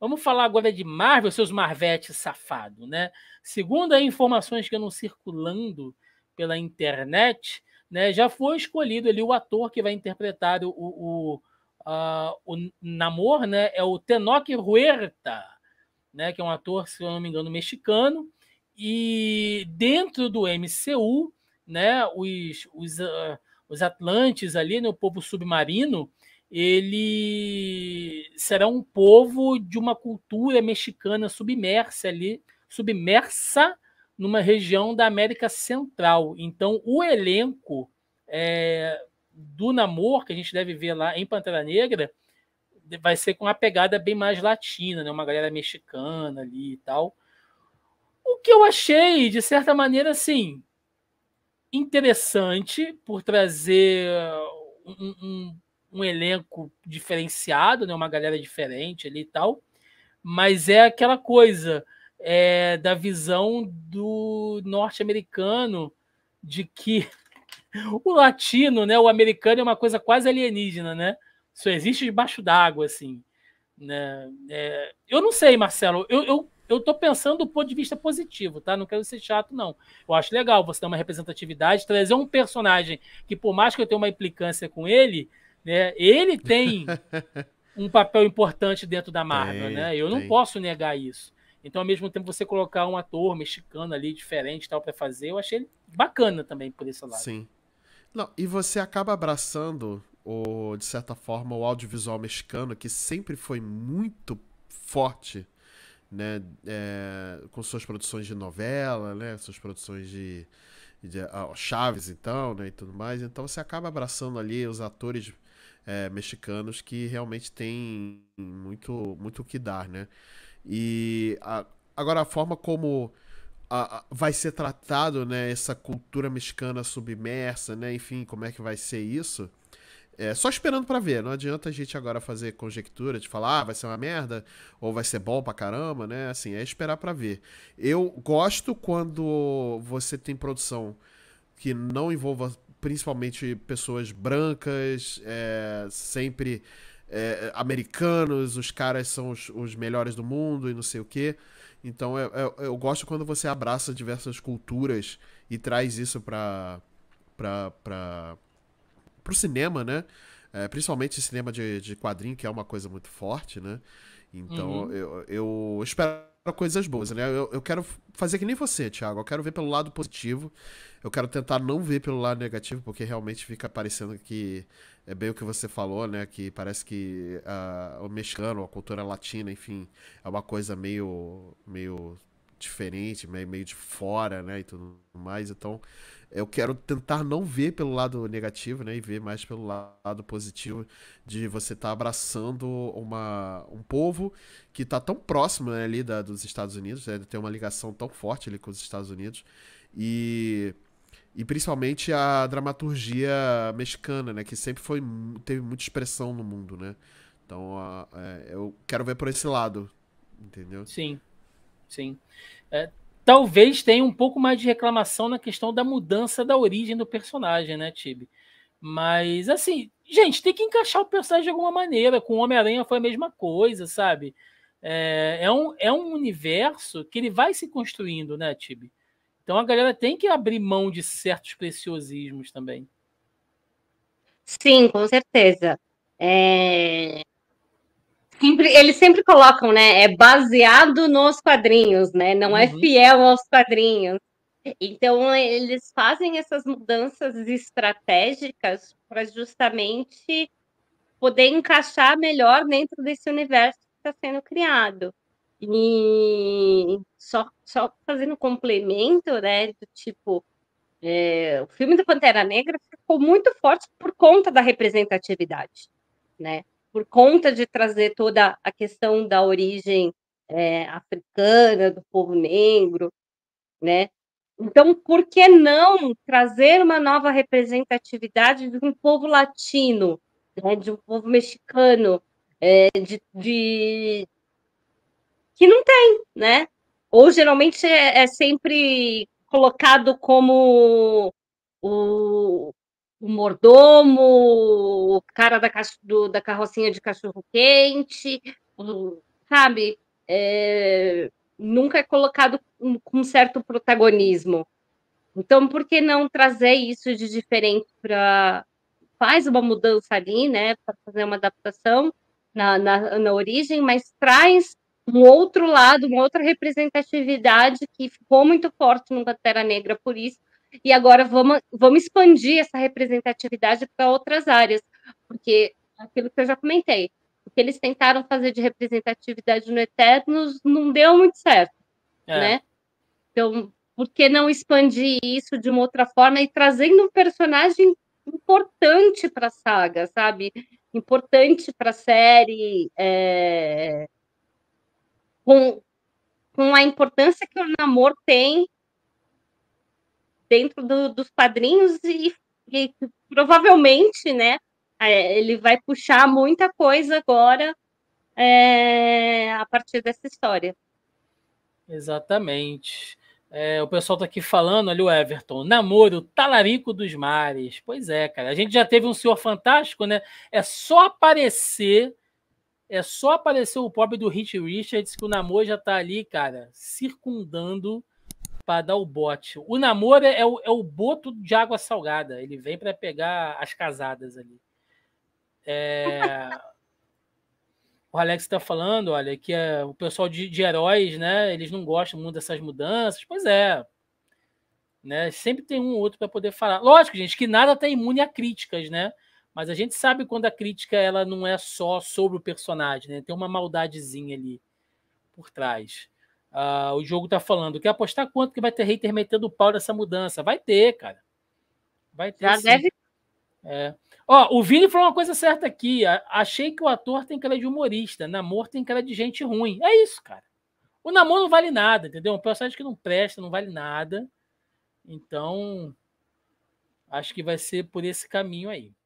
Vamos falar agora de Marvel, seus Marvetes safado, né? Segundo as informações que andam circulando pela internet, né, já foi escolhido ali o ator que vai interpretar o, o, uh, o Namor, né? É o Tenoch Huerta, né? Que é um ator, se eu não me engano, mexicano. E dentro do MCU, né? Os, os, uh, os Atlantes ali, né, o povo submarino, ele será um povo de uma cultura mexicana submersa ali, submersa numa região da América Central. Então, o elenco é, do namoro que a gente deve ver lá em Pantera Negra vai ser com uma pegada bem mais latina, né? Uma galera mexicana ali e tal. O que eu achei, de certa maneira, assim, interessante por trazer um, um um elenco diferenciado, né? uma galera diferente ali e tal, mas é aquela coisa é, da visão do norte-americano de que o latino, né, o americano é uma coisa quase alienígena, né? Só existe debaixo d'água, assim. Né? É, eu não sei, Marcelo, eu, eu, eu tô pensando do ponto de vista positivo, tá? Não quero ser chato, não. Eu acho legal você ter uma representatividade, trazer um personagem que, por mais que eu tenha uma implicância com ele, né? Ele tem um papel importante dentro da Marvel, tem, né? Eu tem. não posso negar isso. Então, ao mesmo tempo, você colocar um ator mexicano ali, diferente tal, para fazer, eu achei bacana também por esse lado. Sim. Não, e você acaba abraçando, o, de certa forma, o audiovisual mexicano, que sempre foi muito forte, né? É, com suas produções de novela, né? Suas produções de, ah, Chaves, então, né? E tudo mais. Então, você acaba abraçando ali os atores é, mexicanos que realmente têm muito muito o que dar, né? E a, agora a forma como a, a, vai ser tratado, né, essa cultura mexicana submersa, né? Enfim, como é que vai ser isso? É, só esperando para ver, não adianta a gente agora fazer conjectura de falar, ah, vai ser uma merda ou vai ser bom pra caramba, né? Assim, é esperar para ver. Eu gosto quando você tem produção que não envolva principalmente pessoas brancas, é, sempre é, americanos, os caras são os, os, melhores do mundo e não sei o quê. Então eu, eu, eu gosto quando você abraça diversas culturas e traz isso para para o cinema, né? É, principalmente cinema de, de quadrinho, que é uma coisa muito forte, né? Então uhum. eu, eu espero coisas boas, né? Eu, eu quero fazer que nem você, Thiago. Eu quero ver pelo lado positivo. Eu quero tentar não ver pelo lado negativo, porque realmente fica parecendo que é bem o que você falou, né? Que parece que uh, o mexicano, a cultura latina, enfim, é uma coisa meio, meio diferente, meio de fora, né? E tudo mais. Então, eu quero tentar não ver pelo lado negativo, né? E ver mais pelo lado positivo de você estar tá abraçando uma, um povo que está tão próximo né, ali da, dos Estados Unidos, né? tem uma ligação tão forte ali com os Estados Unidos. E e principalmente a dramaturgia mexicana, né, que sempre foi teve muita expressão no mundo, né? Então, é, eu quero ver por esse lado, entendeu? Sim sim. É, talvez tenha um pouco mais de reclamação na questão da mudança da origem do personagem, né, Tibi? Mas, assim, gente, tem que encaixar o personagem de alguma maneira. Com o Homem-Aranha foi a mesma coisa, sabe? É, é, um, é um universo que ele vai se construindo, né, Tibi? Então a galera tem que abrir mão de certos preciosismos também. Sim, com certeza. É... Sempre, eles sempre colocam, né? É baseado nos quadrinhos, né? Não é uhum. é fiel aos quadrinhos. Então, eles fazem essas mudanças estratégicas para justamente poder encaixar melhor dentro desse universo que está sendo criado. E só, só fazendo um complemento, né? Do tipo, é, o filme do Pantera Negra ficou muito forte por conta da representatividade, né? por conta de trazer toda a questão da origem é, africana, do povo negro, né? Então, por que não trazer uma nova representatividade de um povo latino, né? de um povo mexicano, é, de, de, que não tem, né? Ou geralmente é, é sempre colocado como o, o mordomo, o cara da, do, da carrocinha de cachorro-quente, sabe? É, nunca é colocado com um certo protagonismo. Então, por que não trazer isso de diferente para. Faz uma mudança ali, né? Para fazer uma adaptação na, na, na origem, mas traz um outro lado, uma outra representatividade que ficou muito forte no Pantera Negra, por isso e agora vamos, vamos expandir essa representatividade para outras áreas, porque aquilo que eu já comentei, o que eles tentaram fazer de representatividade no Eternos não deu muito certo, é. né? Então, por que não expandir isso de uma outra forma e trazendo um personagem importante para a saga, sabe? Importante para a série, é... com, com a importância que o namoro tem dentro do, dos padrinhos e, e, provavelmente, né, é, ele vai puxar muita coisa agora é, a partir dessa história. Exatamente. É, o pessoal tá aqui falando ali, o Everton, namoro, talarico dos mares. Pois é, cara. A gente já teve um senhor fantástico, né? É só aparecer, é só aparecer o pobre do Rich Richards que o namoro já tá ali, cara, circundando para dar o bote. O namoro é, é o, é o boto de água salgada. Ele vem para pegar as casadas ali. É... o Alex está falando, olha, que é, o pessoal de, de, heróis, né? Eles não gostam muito dessas mudanças. Pois é. Né? Sempre tem um ou outro para poder falar. Lógico, gente, que nada está imune a críticas, né? Mas a gente sabe quando a crítica ela não é só sobre o personagem, né? Tem uma maldadezinha ali por trás. Ah, o jogo tá falando. Quer apostar quanto que vai ter hater metendo o pau nessa mudança? Vai ter, cara. Vai ter. Já sim. deve. É. Ó, o Vini falou uma coisa certa aqui. Achei que o ator tem cara de humorista, namor tem cara de gente ruim. É isso, cara. O namoro não vale nada, entendeu? É um personagem que não presta, não vale nada. Então, acho que vai ser por esse caminho aí.